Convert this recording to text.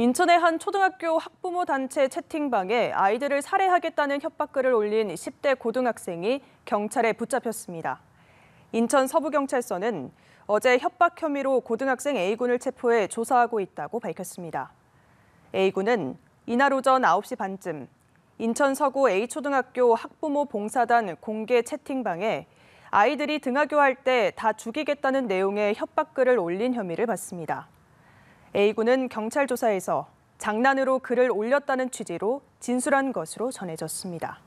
인천의 한 초등학교 학부모 단체 채팅방에 아이들을 살해하겠다는 협박글을 올린 10대 고등학생이 경찰에 붙잡혔습니다. 인천 서부경찰서는 어제 협박 혐의로 고등학생 A군을 체포해 조사하고 있다고 밝혔습니다. A군은 이날 오전 9시 반쯤 인천 서구 A초등학교 학부모 봉사단 공개 채팅방에 아이들이 등하교할 때 다 죽이겠다는 내용의 협박글을 올린 혐의를 받습니다. A군은 경찰 조사에서 장난으로 글을 올렸다는 취지로 진술한 것으로 전해졌습니다.